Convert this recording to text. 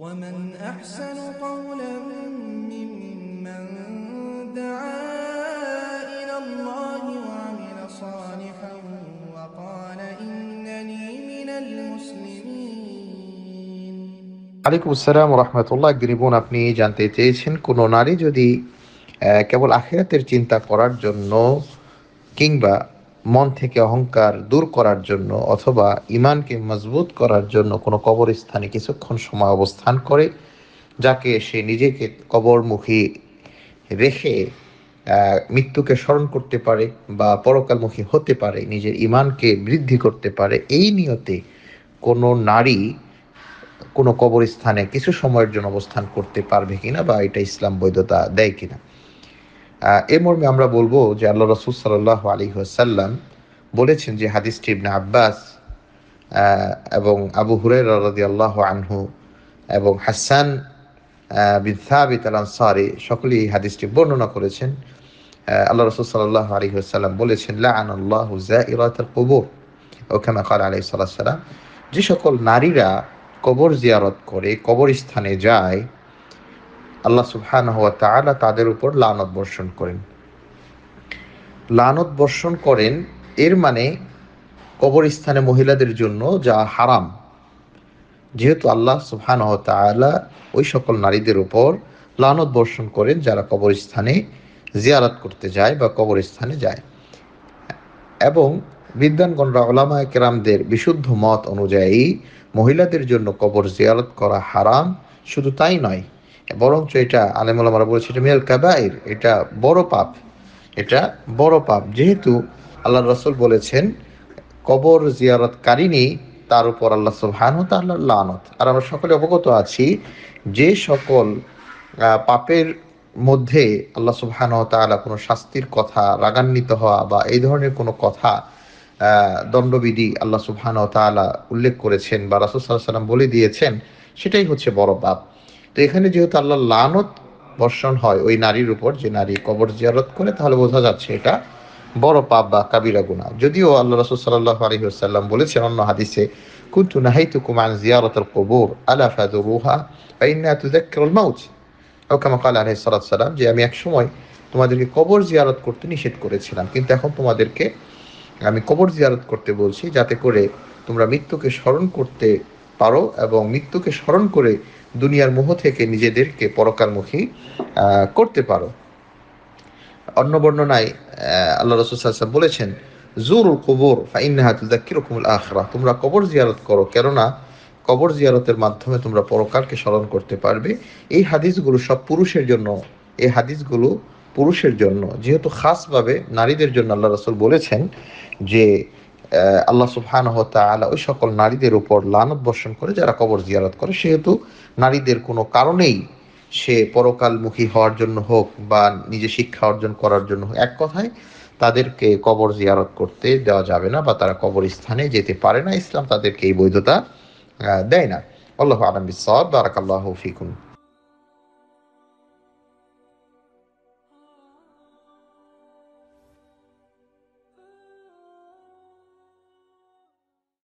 ومن أحسن قولا ممن دعا إلى الله وعمل صالحا وقال إنني من المسلمين عليكم السلام ورحمة الله قريبون আপনি জানতে চেয়েছেন কোন নারী যদি কেবল আখিরাতের চিন্তা করার জন্য কিংবা মন থেকে অহংকার দূর করার জন্য অথবা ইমানকে মজবুত করার জন্য কোনো কবরস্থানে কিছুক্ষণ সময় অবস্থান করে যাকে সে নিজেকে কবরমুখী রেখে মৃত্যুকে স্মরণ করতে পারে বা পরকালমুখী হতে পারে নিজের ইমানকে বৃদ্ধি করতে পারে এই নিয়তে কোনো নারী কোনো কবরস্থানে কিছু সময়ের জন্য অবস্থান করতে পারবে কিনা বা এটা ইসলাম বৈধতা দেয় কিনা এ মর্মে আমরা বলবো যে আল্লাহ রসুল সাল্লাহ আলী আসাল্লাম বলেছেন যে হাদিসটি ইবনে আব্বাস এবং আবু হুরাই রদি আল্লাহ আনহু এবং হাসান বিন সাবিত আল আনসারি সকলেই হাদিসটি বর্ণনা করেছেন আল্লাহ রসুল সাল্লাহ আলী আসাল্লাম বলেছেন লাআন আল্লাহ ইরাতাল কবর ওখানে কাল আলী সাল্লাহ সাল্লাম যে সকল নারীরা কবর জিয়ারত করে কবরস্থানে যায় আল্লাহ সুবহান হওয়া তাহলে তাদের উপর লানত বর্ষণ করেন লানত বর্ষণ করেন এর মানে কবরস্থানে মহিলাদের জন্য যা হারাম যেহেতু আল্লাহ সুবহান তালা ওই সকল নারীদের উপর লানত বর্ষণ করেন যারা কবরস্থানে জিয়ারাত করতে যায় বা কবরস্থানে যায় এবং বিদ্যানগণরা ওলামা কেরামদের বিশুদ্ধ মত অনুযায়ী মহিলাদের জন্য কবর জিয়ারত করা হারাম শুধু তাই নয় বরঞ্চ এটা আলেমুলামারা বলেছে এটা মিয়াল কাবাইর এটা বড় পাপ এটা বড় পাপ যেহেতু আল্লাহ রসুল বলেছেন কবর কারিনী তার উপর আল্লাহ সুবহান ও তাল্লাহ লানত আর আমরা সকলে অবগত আছি যে সকল পাপের মধ্যে আল্লাহ সুবহান তালা কোনো শাস্তির কথা রাগান্বিত হওয়া বা এই ধরনের কোনো কথা দণ্ডবিধি আল্লাহ সুবহান তালা উল্লেখ করেছেন বা রাসুল সাল্লাহ সাল্লাম বলে দিয়েছেন সেটাই হচ্ছে বড় পাপ তো এখানে যেহেতু আল্লাহ লানত বর্ষণ হয় ওই নারীর উপর যে নারী কবর জিয়ারত করে তাহলে বোঝা যাচ্ছে এটা বড় পাপ বা কাবিরা গুণা যদিও আল্লাহ রসুল সাল্লাহ আলহিহাসাল্লাম বলেছেন অন্য হাদিসে কুন্তু নাহিতু কুমান জিয়ারত কবর আলা ফাদুরুহা ফাইন্না তুযাক্কিরুল মাউত ওকামা কাল আলহি সালাম যে আমি এক সময় তোমাদেরকে কবর জিয়ারত করতে নিষেধ করেছিলাম কিন্তু এখন তোমাদেরকে আমি কবর জিয়ারত করতে বলছি যাতে করে তোমরা মৃত্যুকে স্মরণ করতে পারো এবং মৃত্যুকে স্মরণ করে দুনিয়ার মোহ থেকে নিজেদেরকে পরকালমুখী করতে পারো অন্য বর্ণনায় আল্লাহ রসুলাম বলেছেন জুরুল কবর ফাইনাহাতুল আখরা তোমরা কবর জিয়ারত করো কেননা কবর জিয়ারতের মাধ্যমে তোমরা পরকালকে স্মরণ করতে পারবে এই হাদিসগুলো সব পুরুষের জন্য এই হাদিসগুলো পুরুষের জন্য যেহেতু খাসভাবে নারীদের জন্য আল্লাহ রসুল বলেছেন যে আল্লাহ সুবহানহ ওই সকল নারীদের উপর লানত বর্ষণ করে যারা কবর জিয়ারত করে সেহেতু নারীদের কোনো কারণেই সে পরকালমুখী হওয়ার জন্য হোক বা নিজে শিক্ষা অর্জন করার জন্য হোক এক কথায় তাদেরকে কবর জিয়ারত করতে দেওয়া যাবে না বা তারা কবর স্থানে যেতে পারে না ইসলাম তাদেরকে এই বৈধতা দেয় না আল্লাহ আলম বিসব বারাকাল্লাহ ফিকুন